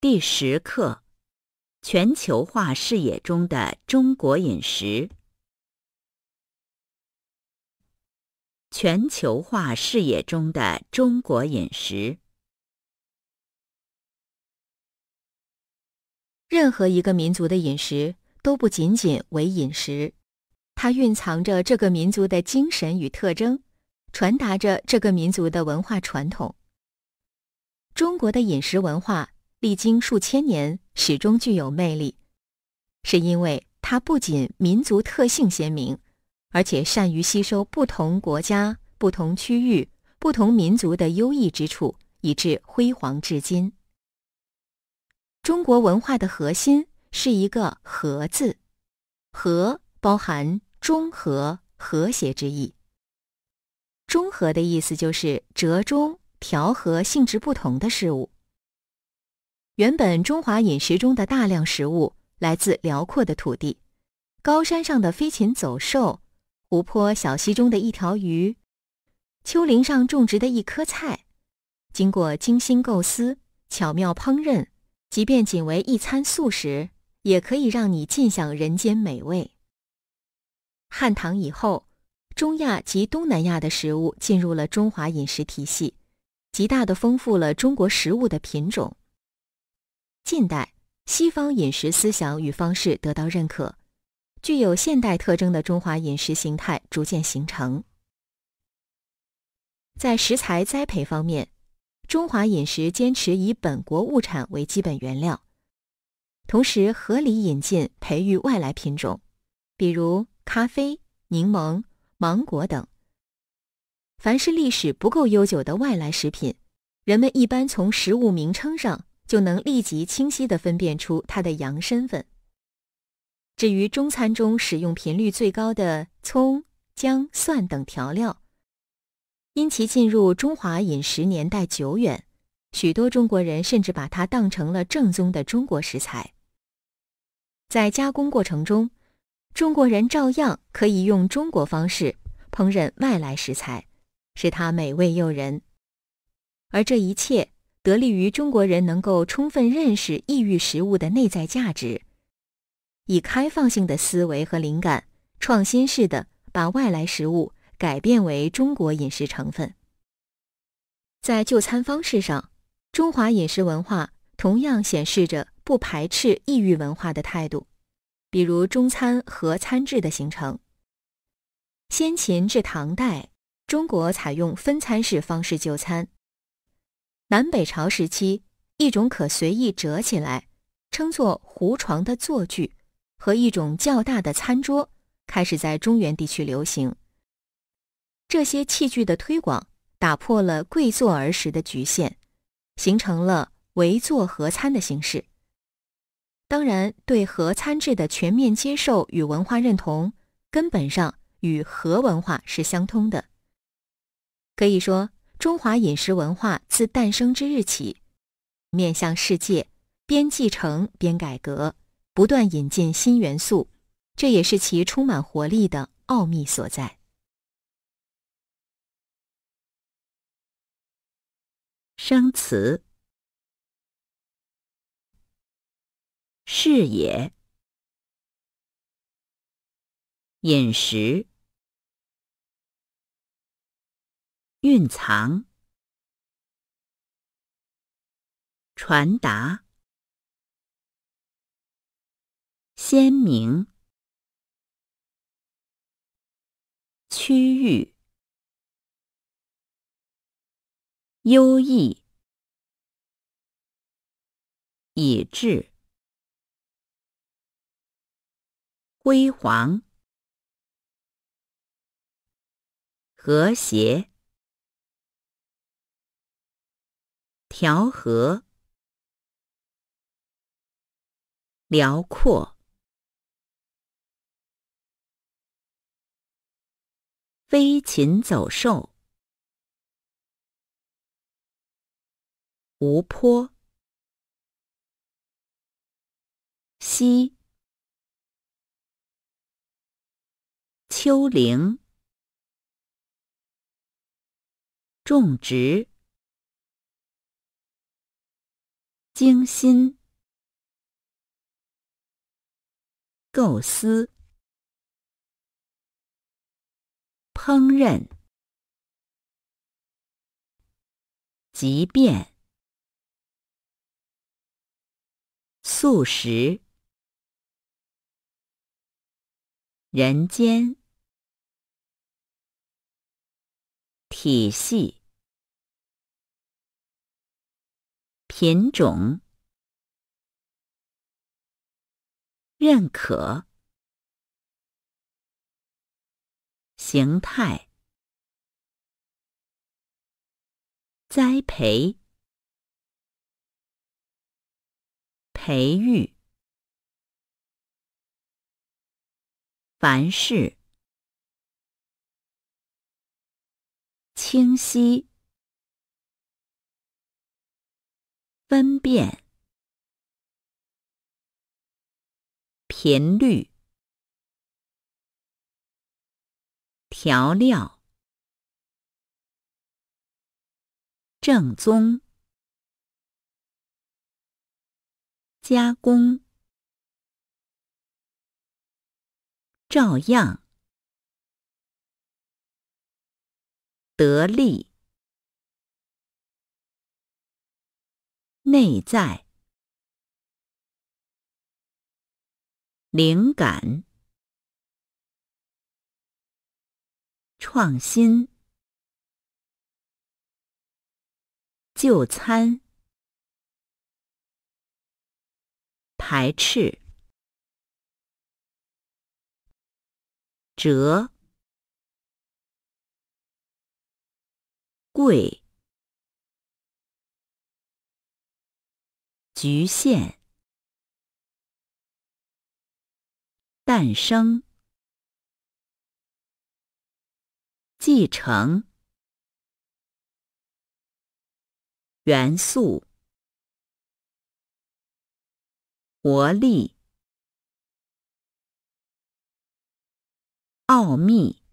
第十课：全球化视野中的中国饮食。全球化视野中的中国饮食，任何一个民族的饮食都不仅仅为饮食，它蕴藏着这个民族的精神与特征，传达着这个民族的文化传统。中国的饮食文化。历经数千年，始终具有魅力，是因为它不仅民族特性鲜明，而且善于吸收不同国家、不同区域、不同民族的优异之处，以致辉煌至今。中国文化的核心是一个“和”字，“和”包含中和、和谐之意。中和的意思就是折中、调和性质不同的事物。原本中华饮食中的大量食物来自辽阔的土地、高山上的飞禽走兽、湖泊小溪中的一条鱼、丘陵上种植的一颗菜，经过精心构思、巧妙烹饪，即便仅为一餐素食，也可以让你尽享人间美味。汉唐以后，中亚及东南亚的食物进入了中华饮食体系，极大的丰富了中国食物的品种。近代西方饮食思想与方式得到认可，具有现代特征的中华饮食形态逐渐形成。在食材栽培方面，中华饮食坚持以本国物产为基本原料，同时合理引进培育外来品种，比如咖啡、柠檬、芒果等。凡是历史不够悠久的外来食品，人们一般从食物名称上。就能立即清晰的分辨出它的羊身份。至于中餐中使用频率最高的葱、姜、蒜等调料，因其进入中华饮食年代久远，许多中国人甚至把它当成了正宗的中国食材。在加工过程中，中国人照样可以用中国方式烹饪外来食材，使它美味诱人。而这一切。得利于中国人能够充分认识异域食物的内在价值，以开放性的思维和灵感，创新式的把外来食物改变为中国饮食成分。在就餐方式上，中华饮食文化同样显示着不排斥异域文化的态度，比如中餐和餐制的形成。先秦至唐代，中国采用分餐式方式就餐。南北朝时期，一种可随意折起来，称作“胡床”的坐具，和一种较大的餐桌开始在中原地区流行。这些器具的推广，打破了跪坐而食的局限，形成了围坐合餐的形式。当然，对合餐制的全面接受与文化认同，根本上与和文化是相通的。可以说。中华饮食文化自诞生之日起，面向世界，边继承边改革，不断引进新元素，这也是其充满活力的奥秘所在。生词：是也，饮食。蕴藏、传达、鲜明、区域、优异、以致、辉煌、和谐。调和、辽阔，飞禽走兽，湖坡，西丘陵，种植。精心构思，烹饪即便、素食人间体系。品种，认可，形态，栽培，培育，凡事清晰。分辨频率，调料，正宗，加工，照样得利。内在灵感，创新，就餐，排斥，折，贵。局限，诞生，继承，元素，活力，奥秘。